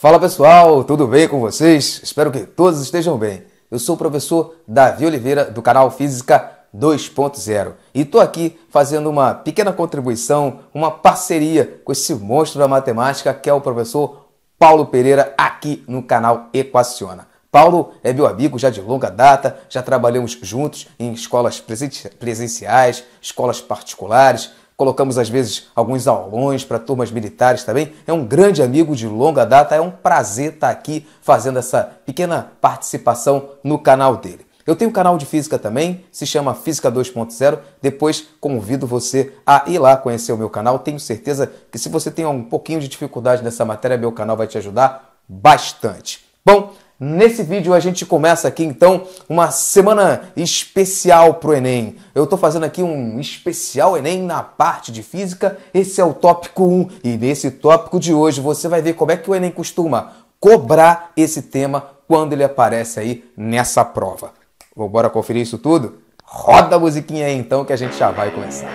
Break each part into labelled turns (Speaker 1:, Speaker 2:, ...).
Speaker 1: Fala pessoal, tudo bem com vocês? Espero que todos estejam bem. Eu sou o professor Davi Oliveira do canal Física 2.0 e estou aqui fazendo uma pequena contribuição, uma parceria com esse monstro da matemática que é o professor Paulo Pereira aqui no canal Equaciona. Paulo é meu amigo já de longa data, já trabalhamos juntos em escolas presenciais, escolas particulares, colocamos às vezes alguns aulões para turmas militares também. É um grande amigo de longa data, é um prazer estar tá aqui fazendo essa pequena participação no canal dele. Eu tenho um canal de física também, se chama Física 2.0. Depois convido você a ir lá conhecer o meu canal. Tenho certeza que se você tem um pouquinho de dificuldade nessa matéria, meu canal vai te ajudar bastante. Bom, Nesse vídeo a gente começa aqui então uma semana especial pro Enem. Eu estou fazendo aqui um especial Enem na parte de física. Esse é o tópico 1 e nesse tópico de hoje você vai ver como é que o Enem costuma cobrar esse tema quando ele aparece aí nessa prova. Vamos bora conferir isso tudo? Roda a musiquinha aí então que a gente já vai começar.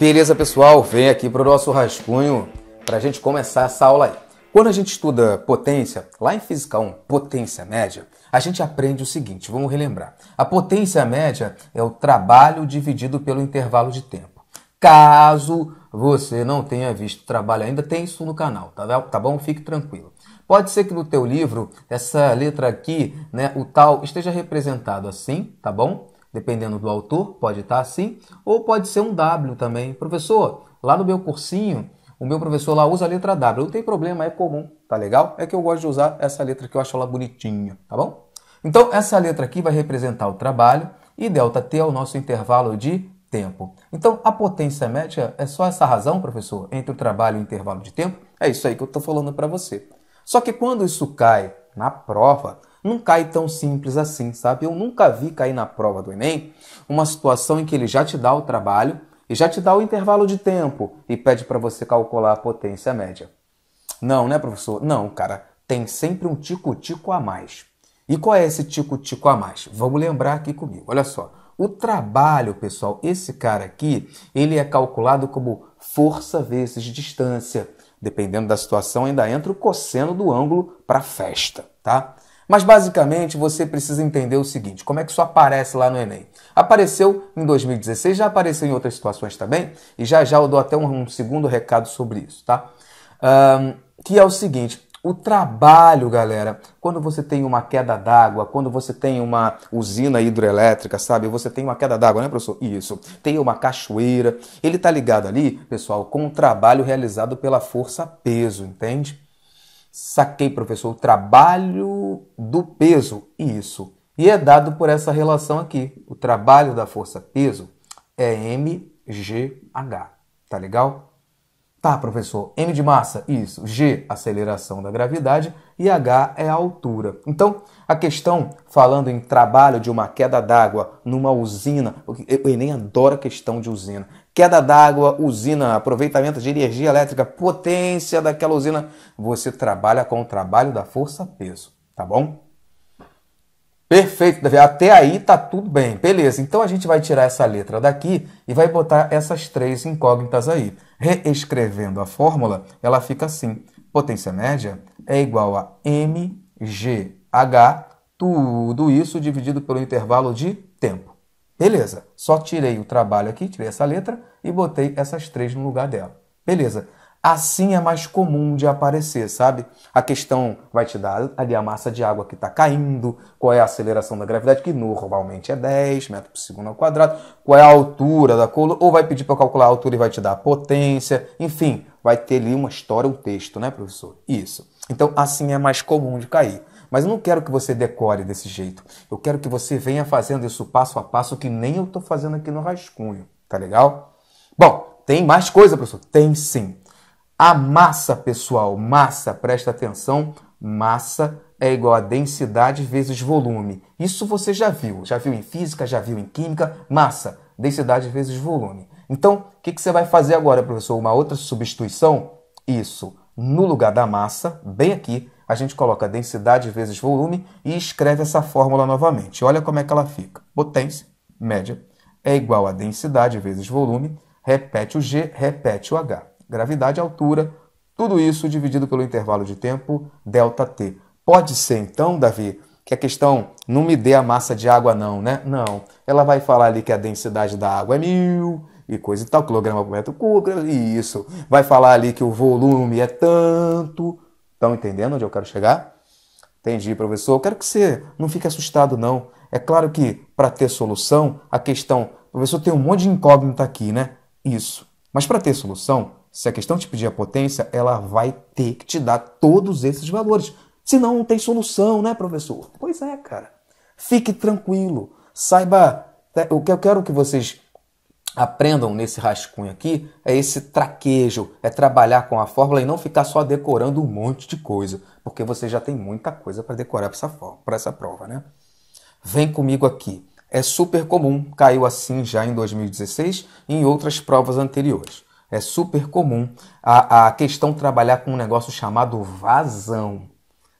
Speaker 1: Beleza, pessoal? Vem aqui para o nosso rascunho para a gente começar essa aula aí. Quando a gente estuda potência, lá em Física 1, potência média, a gente aprende o seguinte, vamos relembrar. A potência média é o trabalho dividido pelo intervalo de tempo. Caso você não tenha visto o trabalho ainda, tem isso no canal, tá, tá bom? Fique tranquilo. Pode ser que no teu livro, essa letra aqui, né, o tal, esteja representado assim, tá bom? Dependendo do autor, pode estar tá assim, ou pode ser um W também. Professor, lá no meu cursinho, o meu professor lá usa a letra W. Não tem problema, é comum, tá legal? É que eu gosto de usar essa letra que eu acho ela bonitinha, tá bom? Então, essa letra aqui vai representar o trabalho e ΔT é o nosso intervalo de tempo. Então, a potência média é só essa razão, professor, entre o trabalho e o intervalo de tempo? É isso aí que eu estou falando para você. Só que quando isso cai na prova, não cai tão simples assim, sabe? Eu nunca vi cair na prova do Enem uma situação em que ele já te dá o trabalho e já te dá o intervalo de tempo e pede para você calcular a potência média. Não, né, professor? Não, cara. Tem sempre um tico-tico a mais. E qual é esse tico-tico a mais? Vamos lembrar aqui comigo. Olha só. O trabalho, pessoal, esse cara aqui, ele é calculado como força vezes distância. Dependendo da situação, ainda entra o cosseno do ângulo para festa, tá? Mas basicamente você precisa entender o seguinte: como é que isso aparece lá no Enem? Apareceu em 2016, já apareceu em outras situações também, e já já eu dou até um, um segundo recado sobre isso, tá? Um, que é o seguinte: o trabalho, galera, quando você tem uma queda d'água, quando você tem uma usina hidrelétrica, sabe? Você tem uma queda d'água, né, professor? Isso. Tem uma cachoeira. Ele tá ligado ali, pessoal, com o trabalho realizado pela força peso, entende? Saquei, professor. O trabalho do peso e isso. E é dado por essa relação aqui. O trabalho da força-peso é mgh. Tá legal? Tá, professor. M de massa, isso. G, aceleração da gravidade. E H é a altura. Então, a questão falando em trabalho de uma queda d'água numa usina, o Enem adora a questão de usina. Queda d'água, usina, aproveitamento de energia elétrica, potência daquela usina. Você trabalha com o trabalho da força-peso tá bom? Perfeito, Davi. Até aí tá tudo bem. Beleza. Então a gente vai tirar essa letra daqui e vai botar essas três incógnitas aí. Reescrevendo a fórmula, ela fica assim: potência média é igual a mgh, tudo isso dividido pelo intervalo de tempo. Beleza. Só tirei o trabalho aqui, tirei essa letra e botei essas três no lugar dela. Beleza assim é mais comum de aparecer, sabe? A questão vai te dar ali a massa de água que está caindo, qual é a aceleração da gravidade, que normalmente é 10 metros por segundo ao quadrado, qual é a altura da coluna, ou vai pedir para calcular a altura e vai te dar a potência, enfim, vai ter ali uma história, um texto, né, professor? Isso. Então, assim é mais comum de cair. Mas eu não quero que você decore desse jeito. Eu quero que você venha fazendo isso passo a passo, que nem eu estou fazendo aqui no rascunho, tá legal? Bom, tem mais coisa, professor? Tem sim. A massa, pessoal, massa, presta atenção, massa é igual a densidade vezes volume. Isso você já viu, já viu em física, já viu em química, massa, densidade vezes volume. Então, o que, que você vai fazer agora, professor? Uma outra substituição? Isso. No lugar da massa, bem aqui, a gente coloca densidade vezes volume e escreve essa fórmula novamente. Olha como é que ela fica. Potência média é igual a densidade vezes volume, repete o G, repete o H gravidade, altura, tudo isso dividido pelo intervalo de tempo delta t Pode ser então, Davi, que a questão não me dê a massa de água não, né? Não. Ela vai falar ali que a densidade da água é mil e coisa e tal, quilograma por metro cúbico, e isso. Vai falar ali que o volume é tanto. Estão entendendo onde eu quero chegar? Entendi, professor. Eu quero que você não fique assustado, não. É claro que, para ter solução, a questão. Professor, tem um monte de incógnita aqui, né? Isso. Mas para ter solução, se a questão te pedir a potência, ela vai ter que te dar todos esses valores. Senão não tem solução, né, professor? Pois é, cara. Fique tranquilo. Saiba. Né, o que eu quero que vocês aprendam nesse rascunho aqui é esse traquejo, é trabalhar com a fórmula e não ficar só decorando um monte de coisa, porque você já tem muita coisa para decorar para essa, essa prova, né? Vem comigo aqui. É super comum, caiu assim já em 2016 e em outras provas anteriores. É super comum a, a questão trabalhar com um negócio chamado vazão.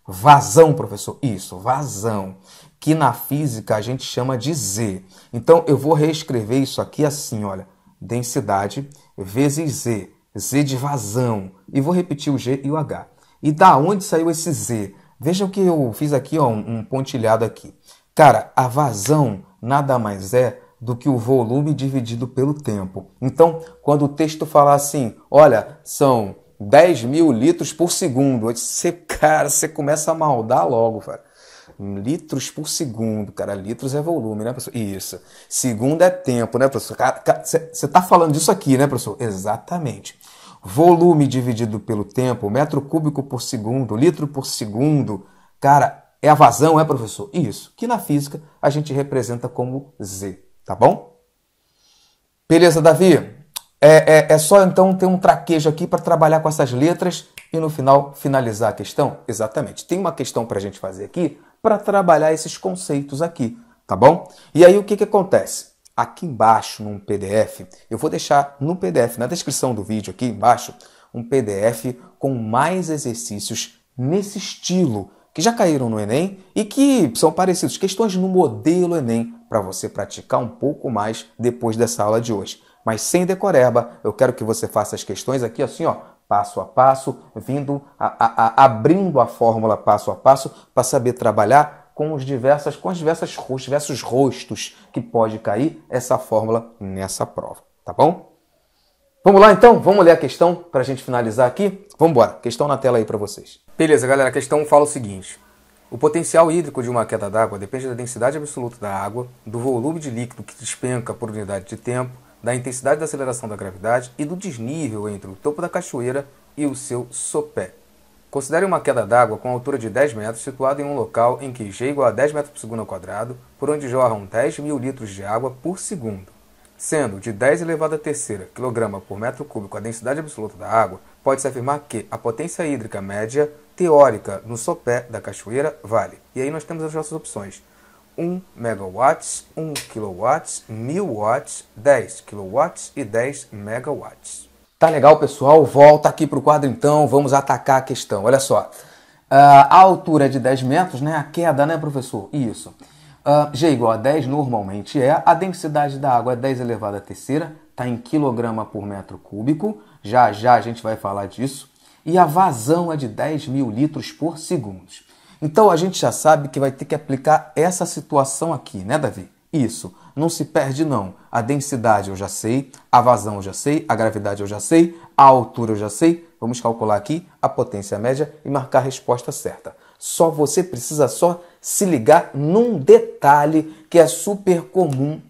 Speaker 1: Vazão, professor? Isso, vazão. Que na física a gente chama de Z. Então eu vou reescrever isso aqui assim, olha. Densidade vezes Z. Z de vazão. E vou repetir o G e o H. E da onde saiu esse Z? Veja o que eu fiz aqui, ó, um pontilhado aqui. Cara, a vazão nada mais é do que o volume dividido pelo tempo. Então, quando o texto falar assim, olha, são 10 mil litros por segundo, você, cara, você começa a maldar logo, cara. Litros por segundo, cara. Litros é volume, né, professor? Isso. Segundo é tempo, né, professor? Você está falando disso aqui, né, professor? Exatamente. Volume dividido pelo tempo, metro cúbico por segundo, litro por segundo. Cara, é a vazão, é, professor? Isso. Que na física a gente representa como Z. Tá bom? Beleza, Davi? É, é, é só então ter um traquejo aqui para trabalhar com essas letras e no final finalizar a questão? Exatamente. Tem uma questão para a gente fazer aqui para trabalhar esses conceitos aqui, tá bom? E aí o que, que acontece? Aqui embaixo, num PDF, eu vou deixar no PDF, na descrição do vídeo aqui embaixo, um PDF com mais exercícios nesse estilo que já caíram no Enem e que são parecidos, questões no modelo Enem, para você praticar um pouco mais depois dessa aula de hoje. Mas sem decoreba, eu quero que você faça as questões aqui assim, ó, passo a passo, vindo a, a, a, abrindo a fórmula passo a passo para saber trabalhar com os diversas com as diversas os diversos rostos que pode cair essa fórmula nessa prova, tá bom? Vamos lá então, vamos ler a questão para a gente finalizar aqui. Vamos embora, questão na tela aí para vocês. Beleza, galera, a questão fala o seguinte: o potencial hídrico de uma queda d'água depende da densidade absoluta da água, do volume de líquido que despenca por unidade de tempo, da intensidade da aceleração da gravidade e do desnível entre o topo da cachoeira e o seu sopé. Considere uma queda d'água com altura de 10 metros situada em um local em que G é igual a 10 metros por segundo ao quadrado, por onde jorram 10 mil litros de água por segundo. Sendo de 10 elevado a terceira quilograma por metro cúbico a densidade absoluta da água, pode-se afirmar que a potência hídrica média teórica no sopé da cachoeira vale. E aí nós temos as nossas opções. 1 megawatts, 1 kilowatts, 1000 watts, 10 kilowatts e 10 megawatts. Tá legal, pessoal? Volta aqui para o quadro então, vamos atacar a questão. Olha só, uh, a altura de 10 metros, né? a queda, né, professor? Isso. Uh, G igual a 10 normalmente é, a densidade da água é 10 elevado à terceira, está em quilograma por metro cúbico, já já a gente vai falar disso e a vazão é de 10 mil litros por segundo. Então a gente já sabe que vai ter que aplicar essa situação aqui, né, Davi? Isso, não se perde não. A densidade eu já sei, a vazão eu já sei, a gravidade eu já sei, a altura eu já sei. Vamos calcular aqui a potência média e marcar a resposta certa. Só você precisa só se ligar num detalhe que é super comum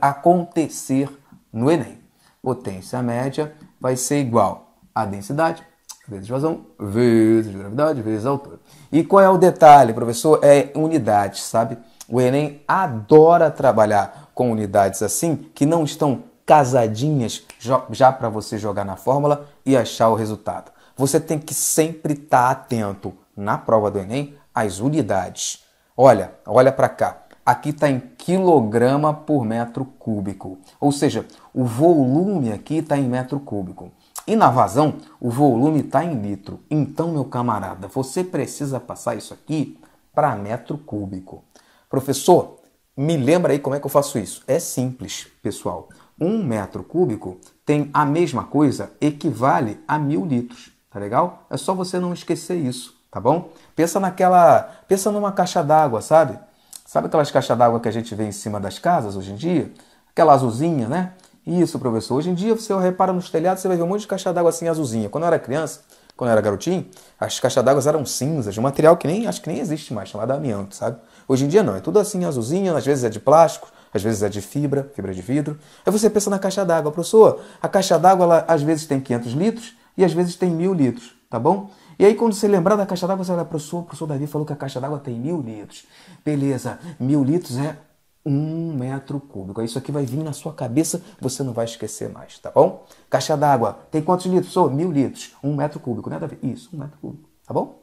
Speaker 1: acontecer no Enem. Potência média vai ser igual à densidade vezes vazão, vezes gravidade, vezes altura. E qual é o detalhe, professor? É unidades, sabe? O Enem adora trabalhar com unidades assim, que não estão casadinhas já para você jogar na fórmula e achar o resultado. Você tem que sempre estar tá atento na prova do Enem às unidades. Olha, olha para cá. Aqui está em quilograma por metro cúbico. Ou seja, o volume aqui está em metro cúbico. E na vazão, o volume está em litro. Então, meu camarada, você precisa passar isso aqui para metro cúbico. Professor, me lembra aí como é que eu faço isso. É simples, pessoal. Um metro cúbico tem a mesma coisa, equivale a mil litros, tá legal? É só você não esquecer isso, tá bom? Pensa naquela, pensa numa caixa d'água, sabe? Sabe aquelas caixas d'água que a gente vê em cima das casas hoje em dia? Aquela azulzinha, né? Isso, professor. Hoje em dia você repara nos telhados, você vai ver um monte de caixa d'água assim azulzinha. Quando eu era criança, quando eu era garotinho, as caixas d'água eram cinzas, de um material que nem acho que nem existe mais, chamado amianto, sabe? Hoje em dia não, é tudo assim azulzinho, às vezes é de plástico, às vezes é de fibra, fibra de vidro. Aí você pensa na caixa d'água, professor, a caixa d'água às vezes tem 500 litros e às vezes tem mil litros, tá bom? E aí, quando você lembrar da caixa d'água, você olha, professor, o professor Davi falou que a caixa d'água tem mil litros. Beleza, mil litros é um metro cúbico. Isso aqui vai vir na sua cabeça, você não vai esquecer mais, tá bom? Caixa d'água, tem quantos litros? Sou mil litros, um metro cúbico, nada a ver. Isso, um metro cúbico, tá bom?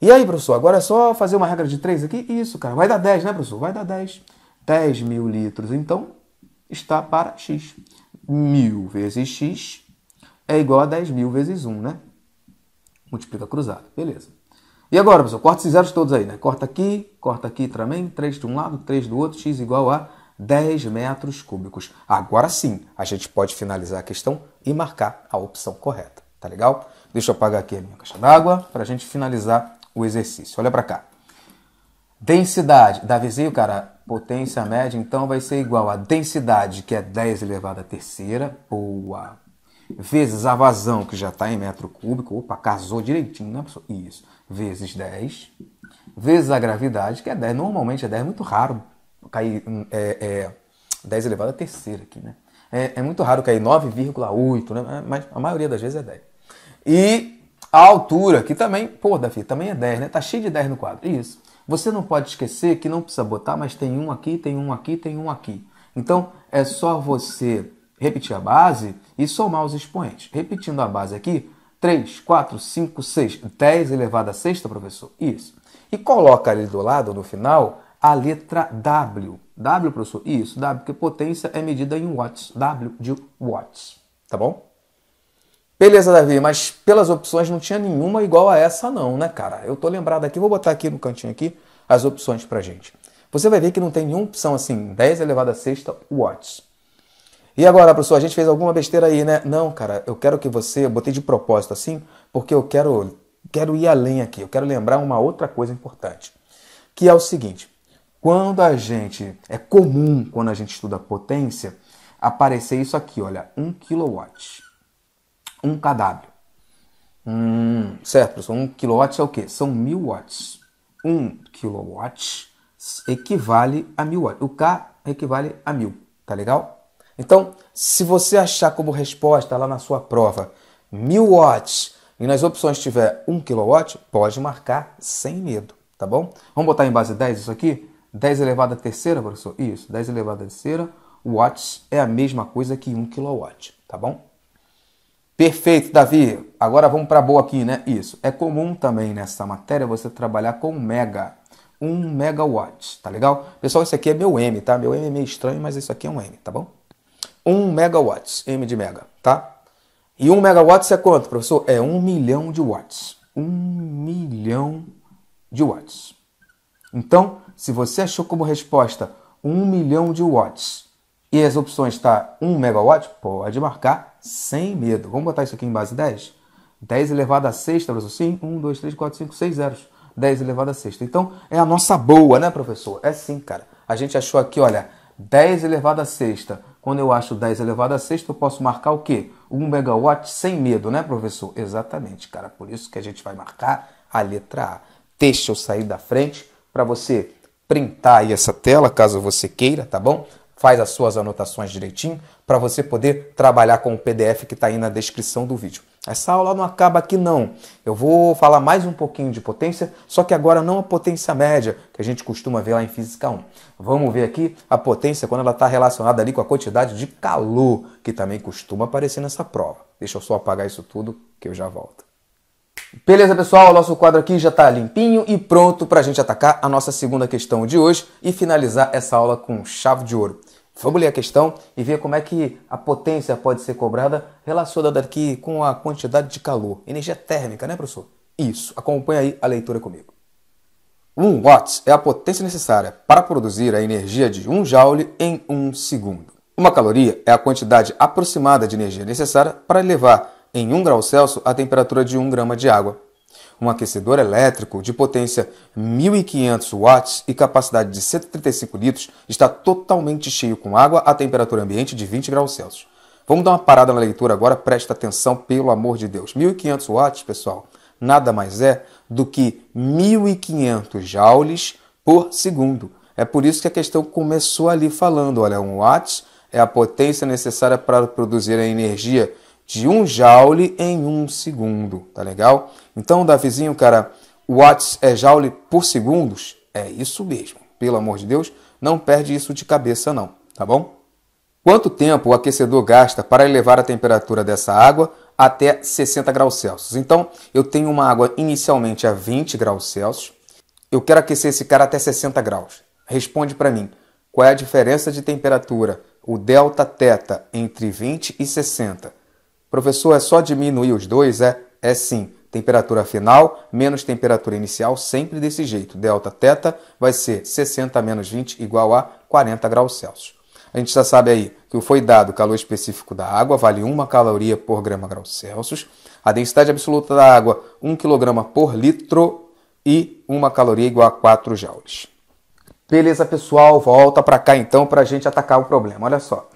Speaker 1: E aí, professor, agora é só fazer uma regra de três aqui? Isso, cara, vai dar 10, né, professor? Vai dar 10. 10 mil litros, então, está para x. Mil vezes x é igual a 10 mil vezes 1, né? Multiplica cruzado, beleza. E agora, pessoal, corta esses zeros todos aí, né? Corta aqui, corta aqui também, 3 de um lado, 3 do outro, x igual a 10 metros cúbicos. Agora sim, a gente pode finalizar a questão e marcar a opção correta, tá legal? Deixa eu apagar aqui a minha caixa d'água para a gente finalizar o exercício. Olha para cá. Densidade da vizinho, cara, potência média, então vai ser igual a densidade, que é 10 elevado à terceira, boa, vezes a vazão, que já está em metro cúbico, opa, casou direitinho, né, pessoal? Isso vezes 10, vezes a gravidade, que é 10. Normalmente é 10, é muito raro cair é, é, 10 elevado a terceira aqui, né? É, é muito raro cair 9,8, né? É, mas a maioria das vezes é 10. E a altura, que também, pô, Davi, também é 10, né? Tá cheio de 10 no quadro. Isso. Você não pode esquecer que não precisa botar, mas tem um aqui, tem um aqui, tem um aqui. Então, é só você repetir a base e somar os expoentes. Repetindo a base aqui, 3, 4, 5, 6, 10 elevado à sexta, professor? Isso. E coloca ali do lado, no final, a letra W. W, professor? Isso, W, porque potência é medida em watts. W de watts. Tá bom? Beleza, Davi, mas pelas opções não tinha nenhuma igual a essa não, né, cara? Eu tô lembrado aqui, vou botar aqui no cantinho aqui as opções pra gente. Você vai ver que não tem nenhuma opção assim, 10 elevado a sexta watts. E agora, professor, a gente fez alguma besteira aí, né? Não, cara, eu quero que você, eu botei de propósito assim, porque eu quero, quero ir além aqui. Eu quero lembrar uma outra coisa importante, que é o seguinte: quando a gente é comum quando a gente estuda potência aparecer isso aqui, olha, 1 kW, 1 kW. Hum, certo, professor, 1 kW é o quê? São 1000 watts. 1 kW equivale a 1000 watts. O K equivale a 1000, tá legal? Então, se você achar como resposta lá na sua prova 1000 watts e nas opções tiver 1 kW, pode marcar sem medo, tá bom? Vamos botar em base 10 isso aqui? 10 elevado à terceira, professor? Isso, 10 elevado à terceira watts é a mesma coisa que 1 kW, tá bom? Perfeito, Davi. Agora vamos para boa aqui, né? Isso. É comum também nessa matéria você trabalhar com mega. 1 megawatt, tá legal? Pessoal, isso aqui é meu M, tá? Meu M é meio estranho, mas isso aqui é um M, tá bom? 1 megawatt, M de mega, tá? E 1 megawatt é quanto, professor? É 1 milhão de watts. 1 milhão de watts. Então, se você achou como resposta 1 milhão de watts e as opções está 1 megawatt, pode marcar sem medo. Vamos botar isso aqui em base 10? 10 elevado a sexta, professor? Sim, 1, 2, 3, 4, 5, 6 zeros. 10 elevado a sexta. Então, é a nossa boa, né, professor? É sim, cara. A gente achou aqui, olha, 10 elevado a sexta quando eu acho 10 elevado a sexta, eu posso marcar o quê? 1 megawatt sem medo, né, professor? Exatamente, cara. Por isso que a gente vai marcar a letra A. Deixa eu sair da frente para você printar aí essa tela, caso você queira, tá bom? Faz as suas anotações direitinho para você poder trabalhar com o PDF que está aí na descrição do vídeo. Essa aula não acaba aqui não. Eu vou falar mais um pouquinho de potência, só que agora não a potência média que a gente costuma ver lá em física 1. Vamos ver aqui a potência quando ela está relacionada ali com a quantidade de calor que também costuma aparecer nessa prova. Deixa eu só apagar isso tudo que eu já volto. Beleza, pessoal? O nosso quadro aqui já está limpinho e pronto para a gente atacar a nossa segunda questão de hoje e finalizar essa aula com chave de ouro. Vamos ler a questão e ver como é que a potência pode ser cobrada relacionada aqui com a quantidade de calor, energia térmica, né, professor? Isso. Acompanha aí a leitura comigo. 1 watt é a potência necessária para produzir a energia de 1 joule em 1 segundo. Uma caloria é a quantidade aproximada de energia necessária para elevar em 1 grau Celsius a temperatura de 1 grama de água um aquecedor elétrico de potência 1500 watts e capacidade de 135 litros está totalmente cheio com água a temperatura ambiente de 20 graus Celsius. Vamos dar uma parada na leitura agora, presta atenção, pelo amor de Deus. 1500 watts, pessoal, nada mais é do que 1500 joules por segundo. É por isso que a questão começou ali falando, olha, um watts é a potência necessária para produzir a energia de um joule em um segundo, tá legal? Então, Davizinho, cara, watts é joule por segundos? É isso mesmo. Pelo amor de Deus, não perde isso de cabeça não, tá bom? Quanto tempo o aquecedor gasta para elevar a temperatura dessa água até 60 graus Celsius? Então, eu tenho uma água inicialmente a 20 graus Celsius. Eu quero aquecer esse cara até 60 graus. Responde para mim, qual é a diferença de temperatura, o delta teta entre 20 e 60? Professor, é só diminuir os dois? É, é sim. Temperatura final menos temperatura inicial, sempre desse jeito. Delta teta vai ser 60 menos 20 igual a 40 graus Celsius. A gente já sabe aí que foi dado o calor específico da água, vale 1 caloria por grama graus Celsius. A densidade absoluta da água, 1 kg por litro e 1 caloria igual a 4 joules. Beleza, pessoal, volta para cá então para a gente atacar o problema. Olha só.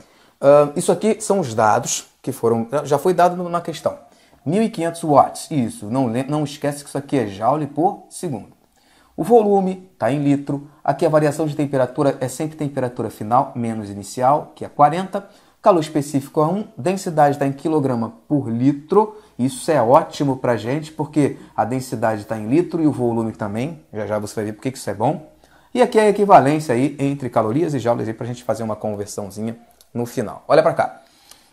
Speaker 1: Uh, isso aqui são os dados que foram. Já foi dado na questão. 1500 watts. Isso, não, não esquece que isso aqui é joule por segundo. O volume está em litro. Aqui a variação de temperatura é sempre temperatura final menos inicial, que é 40. Calor específico é 1. Densidade está em quilograma por litro. Isso é ótimo para gente, porque a densidade está em litro e o volume também. Já já você vai ver por que isso é bom. E aqui é a equivalência aí entre calorias e joules para a gente fazer uma conversãozinha no final. Olha para cá.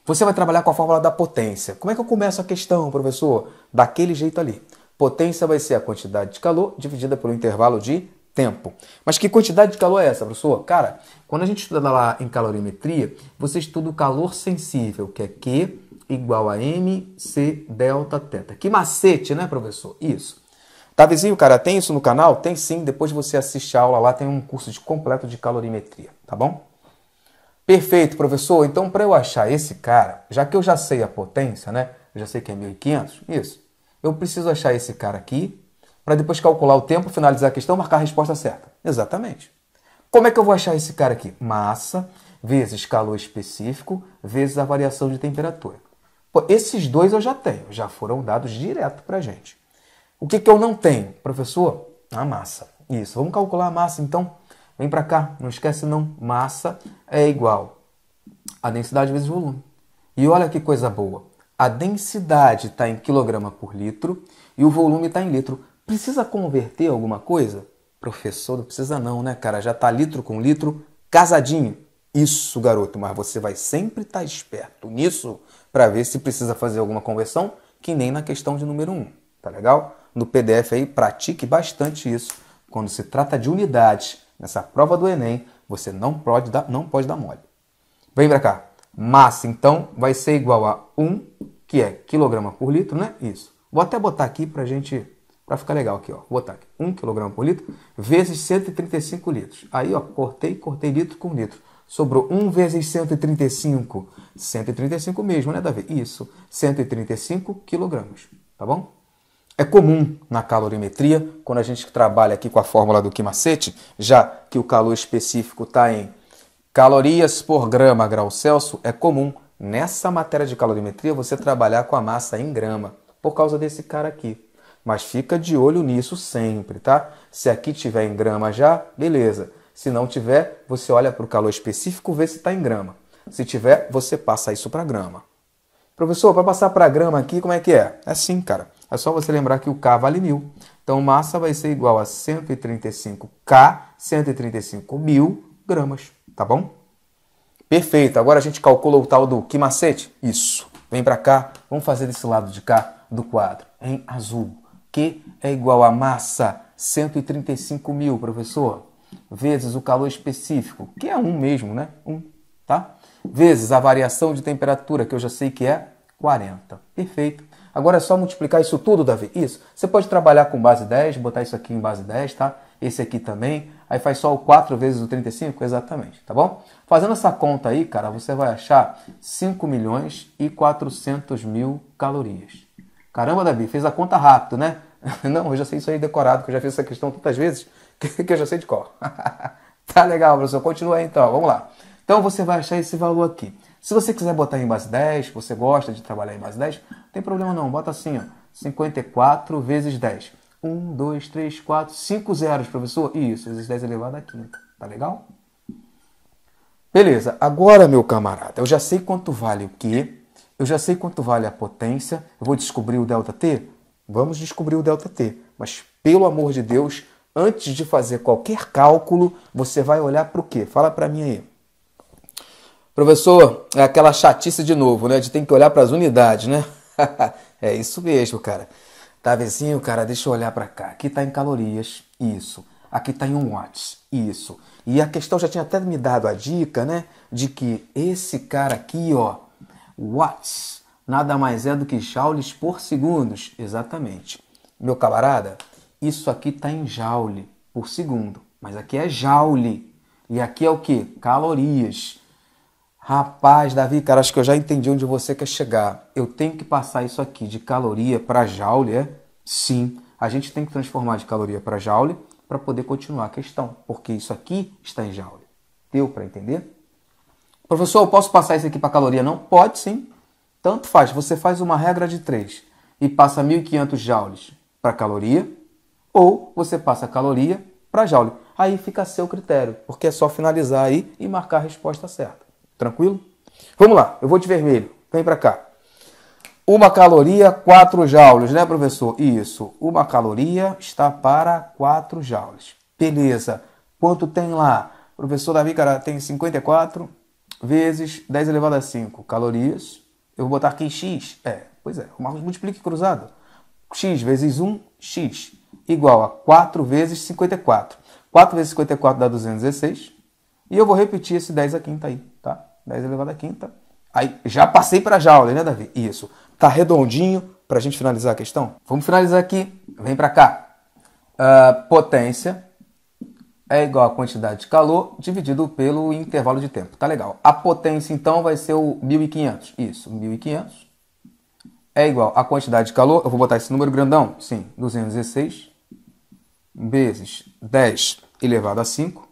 Speaker 1: Você vai trabalhar com a fórmula da potência. Como é que eu começo a questão, professor? Daquele jeito ali. Potência vai ser a quantidade de calor dividida pelo intervalo de tempo. Mas que quantidade de calor é essa, professor? Cara, quando a gente estuda lá em calorimetria, você estuda o calor sensível, que é Q igual a MC delta teta. Que macete, né, professor? Isso. Tá vizinho, cara? Tem isso no canal? Tem sim. Depois você assiste a aula lá, tem um curso de completo de calorimetria, tá bom? Perfeito, professor. Então, para eu achar esse cara, já que eu já sei a potência, né? Eu já sei que é 1500, isso. Eu preciso achar esse cara aqui para depois calcular o tempo, finalizar a questão, marcar a resposta certa. Exatamente. Como é que eu vou achar esse cara aqui? Massa vezes calor específico vezes a variação de temperatura. Pô, esses dois eu já tenho, já foram dados direto para gente. O que, que eu não tenho, professor? A massa. Isso, vamos calcular a massa então Vem para cá, não esquece não. Massa é igual a densidade vezes volume. E olha que coisa boa. A densidade está em quilograma por litro e o volume está em litro. Precisa converter alguma coisa? Professor, não precisa não, né, cara? Já está litro com litro, casadinho. Isso, garoto, mas você vai sempre estar tá esperto nisso para ver se precisa fazer alguma conversão, que nem na questão de número 1, um, tá legal? No PDF aí, pratique bastante isso. Quando se trata de unidades Nessa prova do Enem, você não pode dar, não pode dar mole. Vem para cá. Massa, então, vai ser igual a 1, que é quilograma por litro, né? Isso. Vou até botar aqui para gente, para ficar legal aqui, ó. Vou botar aqui 1 quilograma por litro vezes 135 litros. Aí, ó, cortei, cortei litro com litro. Sobrou 1 vezes 135. 135 mesmo, né, Davi? Isso. 135 quilogramas, tá bom? É comum na calorimetria, quando a gente trabalha aqui com a fórmula do quimacete, já que o calor específico está em calorias por grama grau Celsius, é comum nessa matéria de calorimetria você trabalhar com a massa em grama, por causa desse cara aqui. Mas fica de olho nisso sempre, tá? Se aqui tiver em grama já, beleza. Se não tiver, você olha para o calor específico, vê se está em grama. Se tiver, você passa isso para grama. Professor, para passar para grama aqui, como é que é? É assim, cara. É só você lembrar que o K vale mil. Então, massa vai ser igual a 135K, 135 mil gramas, tá bom? Perfeito. Agora a gente calcula o tal do que macete? Isso. Vem para cá. Vamos fazer desse lado de cá do quadro, em azul. Que é igual a massa 135 mil, professor, vezes o calor específico, que é 1 um mesmo, né? 1, um, tá? Vezes a variação de temperatura, que eu já sei que é 40. Perfeito. Agora é só multiplicar isso tudo, Davi. Isso. Você pode trabalhar com base 10, botar isso aqui em base 10, tá? Esse aqui também. Aí faz só o 4 vezes o 35, exatamente, tá bom? Fazendo essa conta aí, cara, você vai achar 5 milhões e 400 mil calorias. Caramba, Davi, fez a conta rápido, né? Não, eu já sei isso aí decorado, que eu já fiz essa questão tantas vezes que eu já sei de cor. tá legal, professor. Continua aí então, vamos lá. Então você vai achar esse valor aqui. Se você quiser botar em base 10, você gosta de trabalhar em base 10, não tem problema não. Bota assim, ó, 54 vezes 10. 1, 2, 3, 4, 5 zeros, professor. Isso, vezes 10 elevado à quinta. Tá legal? Beleza, agora, meu camarada, eu já sei quanto vale o Q, eu já sei quanto vale a potência, eu vou descobrir o ΔT? Vamos descobrir o ΔT. Mas, pelo amor de Deus, antes de fazer qualquer cálculo, você vai olhar para o quê? Fala para mim aí. Professor, é aquela chatice de novo, né? gente tem que olhar para as unidades, né? é isso mesmo, cara. Tá vizinho, cara, deixa eu olhar para cá. Aqui tá em calorias, isso. Aqui tá em watts, isso. E a questão já tinha até me dado a dica, né? De que esse cara aqui, ó, watts, nada mais é do que joules por segundos. Exatamente. Meu camarada, isso aqui tá em joule por segundo. Mas aqui é joule. E aqui é o que? Calorias. Rapaz, Davi, cara, acho que eu já entendi onde você quer chegar. Eu tenho que passar isso aqui de caloria para joule, é? Sim, a gente tem que transformar de caloria para joule para poder continuar a questão, porque isso aqui está em joule. Deu para entender? Professor, eu posso passar isso aqui para caloria? Não? Pode sim. Tanto faz. Você faz uma regra de 3 e passa 1.500 joules para caloria, ou você passa caloria para joule. Aí fica a seu critério, porque é só finalizar aí e marcar a resposta certa. Tranquilo? Vamos lá, eu vou de vermelho. Vem para cá. Uma caloria, 4 joules, né, professor? Isso. Uma caloria está para 4 joules. Beleza. Quanto tem lá? professor Davi cara, tem 54 vezes 10 elevado a 5 calorias. Eu vou botar aqui em x. É, pois é. O Marcos multiplica cruzado. x vezes 1, x. Igual a 4 vezes 54. 4 vezes 54 dá 216. E eu vou repetir esse 10 aqui, tá aí. 10 elevado à quinta. Aí já passei para Joule, né, Davi? Isso. Tá redondinho para a gente finalizar a questão? Vamos finalizar aqui. Vem para cá. Uh, potência é igual à quantidade de calor dividido pelo intervalo de tempo. Tá legal. A potência, então, vai ser o 1.500. Isso, 1.500 é igual à quantidade de calor. Eu vou botar esse número grandão. Sim, 216 vezes 10 elevado a 5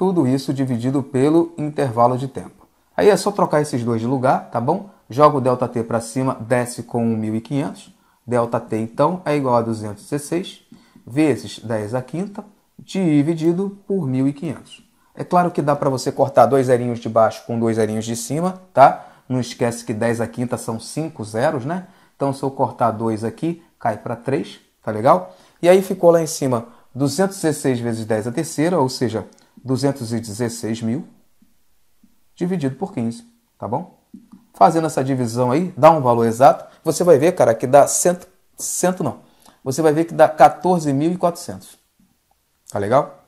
Speaker 1: tudo isso dividido pelo intervalo de tempo. Aí é só trocar esses dois de lugar, tá bom? Joga o ΔT para cima, desce com 1.500. ΔT, então, é igual a 216 vezes 10 à quinta, dividido por 1.500. É claro que dá para você cortar dois zerinhos de baixo com dois zerinhos de cima, tá? Não esquece que 10 à quinta são 5 zeros, né? Então, se eu cortar 2 aqui, cai para 3, tá legal? E aí ficou lá em cima 216 vezes 10 à terceira, ou seja, 216 mil dividido por 15, tá bom? Fazendo essa divisão aí, dá um valor exato, você vai ver, cara, que dá 100, 100 não. Você vai ver que dá 14.400. Tá legal?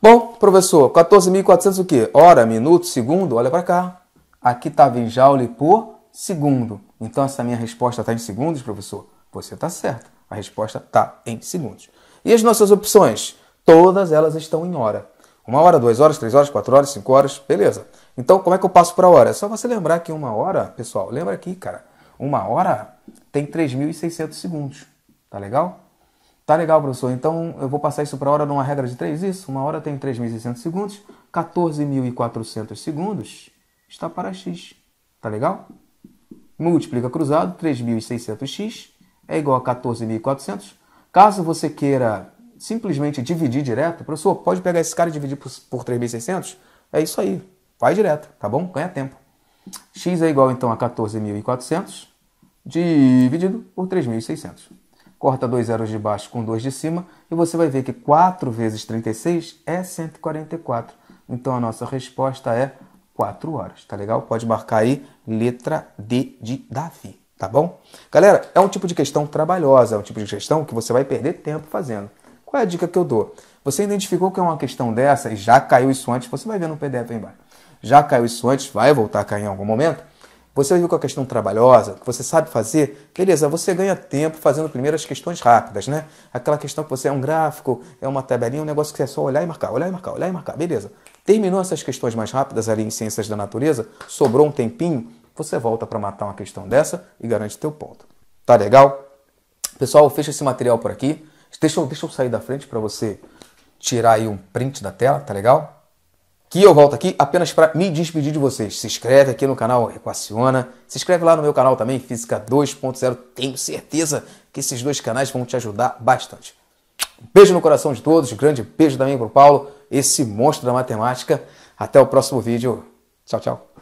Speaker 1: Bom, professor, 14.400 o quê? Hora, minuto, segundo, olha para cá. Aqui estava em joule por segundo. Então essa minha resposta está em segundos, professor? Você está certo. A resposta está em segundos. E as nossas opções? Todas elas estão em hora. Uma hora, duas horas, três horas, quatro horas, cinco horas, beleza. Então, como é que eu passo para hora? É só você lembrar que uma hora, pessoal, lembra aqui, cara, uma hora tem 3.600 segundos. Tá legal? Tá legal, professor. Então, eu vou passar isso para hora numa regra de três, isso? Uma hora tem 3.600 segundos, 14.400 segundos está para x. Tá legal? Multiplica cruzado, 3.600x é igual a 14.400. Caso você queira simplesmente dividir direto, professor, pode pegar esse cara e dividir por, por 3.600? É isso aí, vai direto, tá bom? Ganha tempo. X é igual então a 14.400 dividido por 3.600. Corta dois zeros de baixo com dois de cima e você vai ver que 4 vezes 36 é 144. Então a nossa resposta é 4 horas, tá legal? Pode marcar aí letra D de Davi, tá bom? Galera, é um tipo de questão trabalhosa, é um tipo de questão que você vai perder tempo fazendo. Qual é a dica que eu dou? Você identificou que é uma questão dessa e já caiu isso antes, você vai ver no PDF aí embaixo. Já caiu isso antes, vai voltar a cair em algum momento. Você viu que é uma questão trabalhosa, que você sabe fazer, beleza, você ganha tempo fazendo primeiro as questões rápidas, né? Aquela questão que você é um gráfico, é uma tabelinha, um negócio que é só olhar e marcar, olhar e marcar, olhar e marcar, beleza. Terminou essas questões mais rápidas ali em ciências da natureza, sobrou um tempinho, você volta para matar uma questão dessa e garante teu ponto. Tá legal? Pessoal, fecha esse material por aqui. Deixa eu, deixa eu sair da frente para você tirar aí um print da tela, tá legal? Que eu volto aqui apenas para me despedir de vocês. Se inscreve aqui no canal Equaciona, se inscreve lá no meu canal também, Física 2.0. Tenho certeza que esses dois canais vão te ajudar bastante. Beijo no coração de todos, grande beijo também para o Paulo, esse monstro da matemática. Até o próximo vídeo. Tchau, tchau.